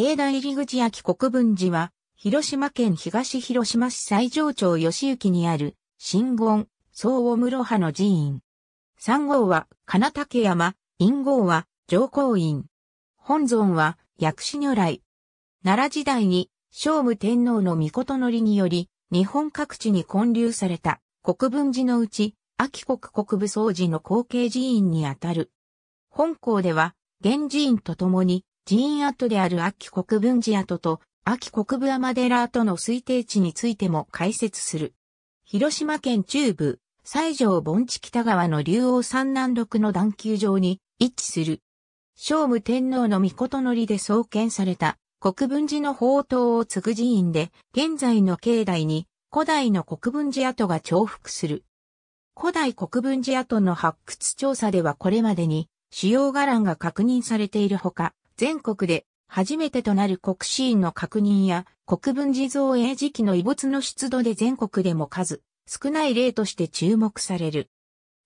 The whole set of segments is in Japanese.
境内入口秋国分寺は、広島県東広島市西上町吉行にある、新言、総大室派の寺院。三号は、金竹山、陰号は、上皇院。本尊は、薬師如来。奈良時代に、聖武天皇の御事のりにより、日本各地に建立された、国分寺のうち、秋国国武総寺の後継寺院にあたる。本校では、現寺院とともに、寺院跡である秋国分寺跡と秋国部デ寺跡の推定地についても解説する。広島県中部、西条盆地北側の竜王三南六の段丘上に位置する。聖武天皇の御事のりで創建された国分寺の宝刀を継ぐ寺院で、現在の境内に古代の国分寺跡が重複する。古代国分寺跡の発掘調査ではこれまでに主要伽藍が確認されているほか、全国で初めてとなる国史院の確認や国分寺造営時期の遺没の出土で全国でも数少ない例として注目される。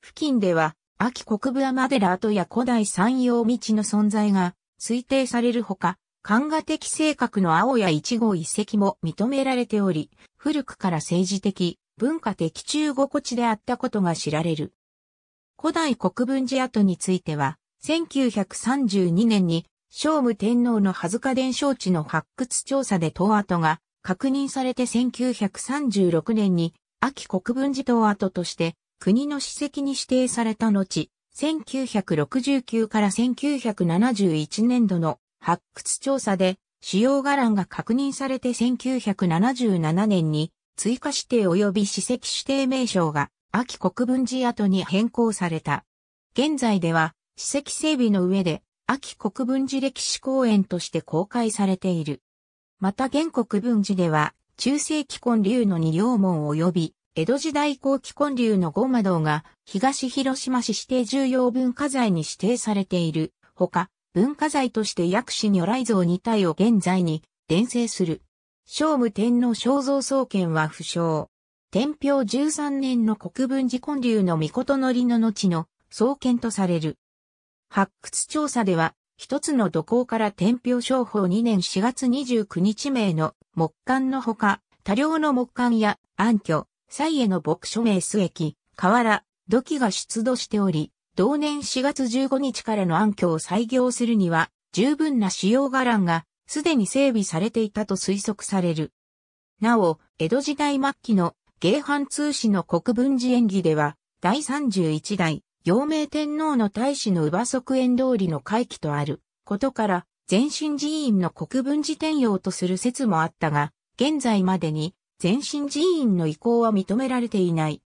付近では秋国部天寺跡や古代山陽道の存在が推定されるほか、漢画的性格の青や一号遺跡も認められており、古くから政治的、文化的中心地であったことが知られる。古代国分寺跡については、1932年に聖武天皇の恥ずか伝承地の発掘調査で塔跡が確認されて1936年に秋国分寺塔跡として国の史跡に指定された後、1969から1971年度の発掘調査で主要伽藍が確認されて1977年に追加指定及び史跡指定名称が秋国分寺跡に変更された。現在では史跡整備の上で秋国分寺歴史公園として公開されている。また現国分寺では、中世紀根流の二両門及び、江戸時代後期根流の五窓が、東広島市指定重要文化財に指定されている。ほか、文化財として薬師如来像二体を現在に伝承する。聖武天皇肖像創建は不詳。天平13年の国分寺根流の御事のりの後の創建とされる。発掘調査では、一つの土工から天平商法2年4月29日名の木管のほか、多量の木管や暗渠、蔡への牧書名須駅、河原、土器が出土しており、同年4月15日からの暗渠を採用するには、十分な使用伽藍がすでに整備されていたと推測される。なお、江戸時代末期の芸藩通史の国分寺演技では、第31代、陽明天皇の大使の乳母側縁通りの回帰とあることから、前身寺院の国分寺転用とする説もあったが、現在までに前身寺院の移行は認められていない。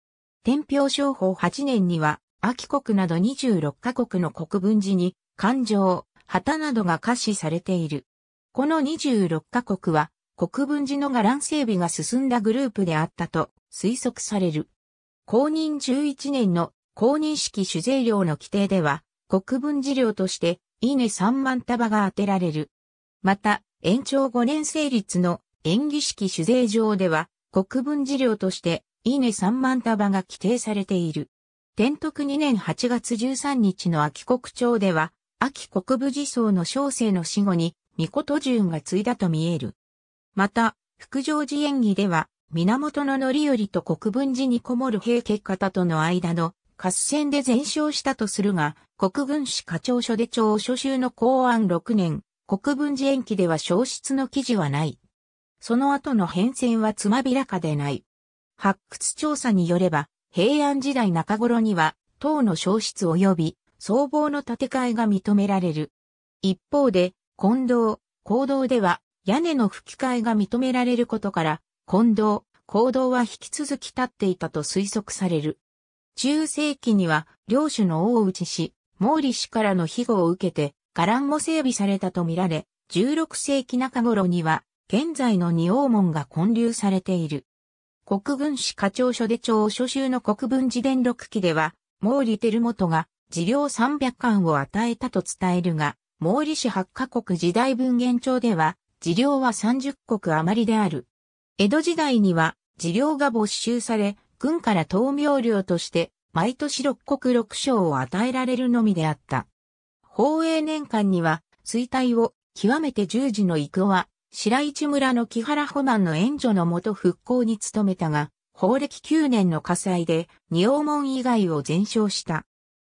天平商法8年には、秋国など26カ国の国分寺に、環状、旗などが可視されている。この26カ国は、国分寺の伽藍整備が進んだグループであったと推測される。公認11年の公認式酒税料の規定では、国分寺料として、稲3万束が当てられる。また、延長5年成立の演技式酒税上では、国分寺料として、稲3万束が規定されている。天徳2年8月13日の秋国町では、秋国部寺僧の小生の死後に、御事順が継いだと見える。また、福城寺演技では、源の範頼と国分寺にこもる平家方との間の合戦で全勝したとするが、国軍史課長所で長所州の公安6年、国分寺延期では消失の記事はない。その後の変遷はつまびらかでない。発掘調査によれば、平安時代中頃には、党の消失及び、総帽の建て替えが認められる。一方で、近藤、行動では、屋根の吹き替えが認められることから、近藤、行動は引き続き立っていたと推測される。中世紀には領主の大内氏、毛利氏からの庇護を受けて、伽藍も整備されたとみられ、16世紀中頃には、現在の二王門が建立されている。国軍史課長書で長書集の国分寺伝録記では、毛利輝元が治療300巻を与えたと伝えるが、毛利氏8カ国時代文言帳では、治療は30国余りである。江戸時代には、治療が没収され、軍から東明領として、毎年六国六賞を与えられるのみであった。宝永年間には、衰退を極めて十字の幾子は、白市村の木原保満の援助のもと復興に努めたが、法暦9年の火災で、二王門以外を全焼した。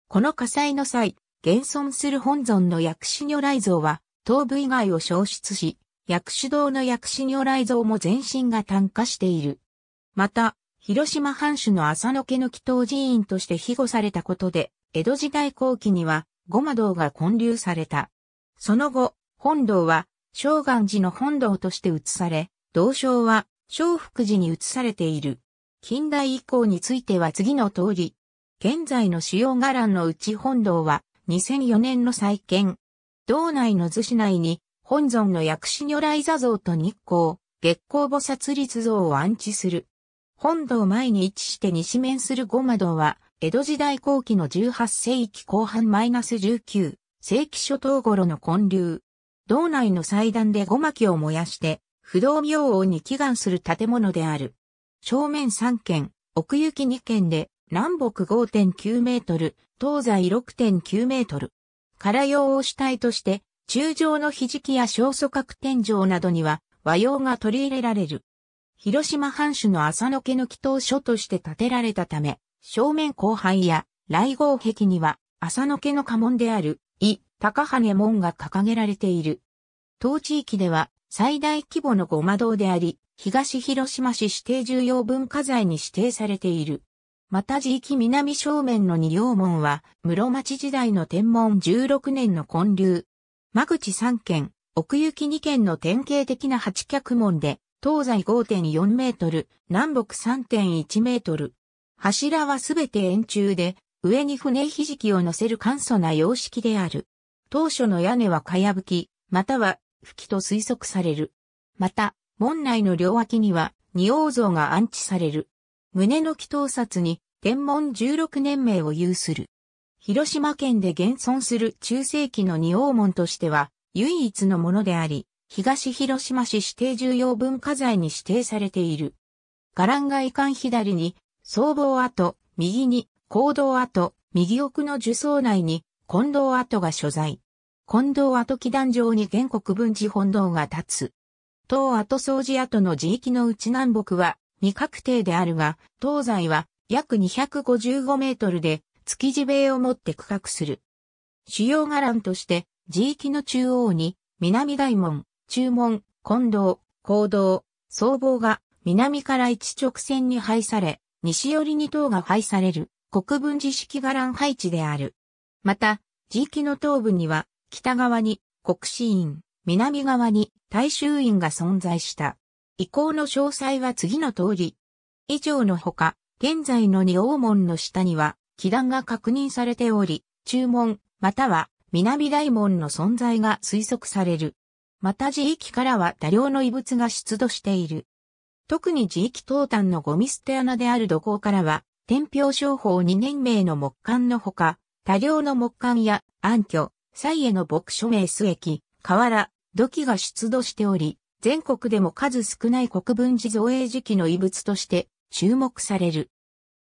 この火災の際、現存する本尊の薬師如来像は、頭部以外を消失し、薬師堂の薬師如来像も全身が炭化している。また、広島藩主の浅野家の祈祷寺院として庇護されたことで、江戸時代後期には、ごま堂が建立された。その後、本堂は、正願寺の本堂として移され、道章は、正福寺に移されている。近代以降については次の通り、現在の主要伽藍のうち本堂は、2004年の再建。道内の図市内に、本尊の薬師如来座像と日光、月光菩薩立像を安置する。本堂前に位置して西面する護窓堂は、江戸時代後期の18世紀後半 -19 世紀初頭頃の建立。道内の祭壇で護摩を燃やして、不動明王に祈願する建物である。正面3軒、奥行き2軒で、南北5.9メートル、東西6.9メートル。唐用を主体として、中上のひじきや小祖角天井などには和洋が取り入れられる。広島藩主の浅野家の祈祷所として建てられたため、正面後輩や来号壁には浅野家の家紋である、伊、高羽門が掲げられている。当地域では最大規模のごま堂であり、東広島市指定重要文化財に指定されている。また地域南正面の二両門は、室町時代の天文16年の建立。間口3軒、奥行き2軒の典型的な八脚門で、東西5.4メートル、南北3.1メートル。柱はすべて円柱で、上に船ひじきを乗せる簡素な様式である。当初の屋根はかやぶき、または吹きと推測される。また、門内の両脇には、仁王像が安置される。胸の祈祷札に、天文16年名を有する。広島県で現存する中世紀の仁王門としては、唯一のものであり、東広島市指定重要文化財に指定されている。伽藍外憾。左に、僧帽跡、右に、坑道跡、右奥の樹層内に、近藤跡が所在。近藤跡祈壇上に原国分寺本堂が立つ。東跡掃除跡の地域のうち南北は未確定であるが、東西は約255メートルで築地塀をもって区画する。主要伽藍として、地域の中央に南大門、注文、近道、行動、僧帽が南から一直線に配され、西寄りに等が配される国分寺式伽藍配置である。また、地域の東部には北側に国士院、南側に大衆院が存在した。遺構の詳細は次の通り。以上のほか、現在の二王門の下には、祈壇が確認されており、中門、または南大門の存在が推測される。また地域からは多量の異物が出土している。特に地域東端のゴミ捨て穴である土坑からは、天平商法2年名の木管のほか、多量の木管や暗渠、蔡への牧署名須駅、河原、土器が出土しており、全国でも数少ない国分寺造営時期の遺物として注目される。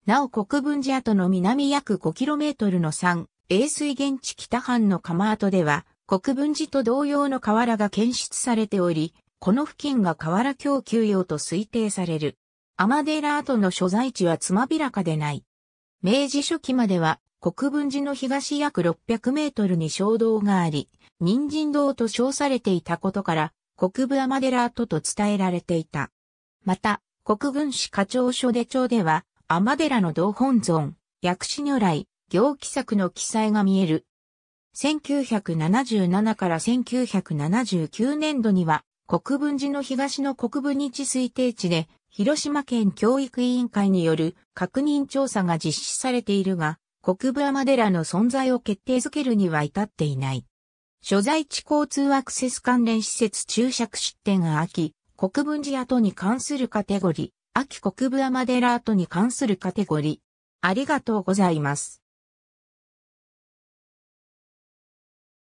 なお国分寺跡の南約 5km の山、栄水現地北藩の釜跡では、国分寺と同様の河原が検出されており、この付近が河原供給用と推定される。天寺跡の所在地はつまびらかでない。明治初期までは国分寺の東約600メートルに衝動があり、人参堂と称されていたことから、国分天寺跡と伝えられていた。また、国分市課長所で町では、天寺の道本尊、薬師如来、行基作の記載が見える1977から1979年度には、国分寺の東の国分日推定地で、広島県教育委員会による確認調査が実施されているが、国分デ寺の存在を決定づけるには至っていない。所在地交通アクセス関連施設注釈出展が秋、国分寺跡に関するカテゴリー、秋国分デ寺跡に関するカテゴリー。ありがとうございます。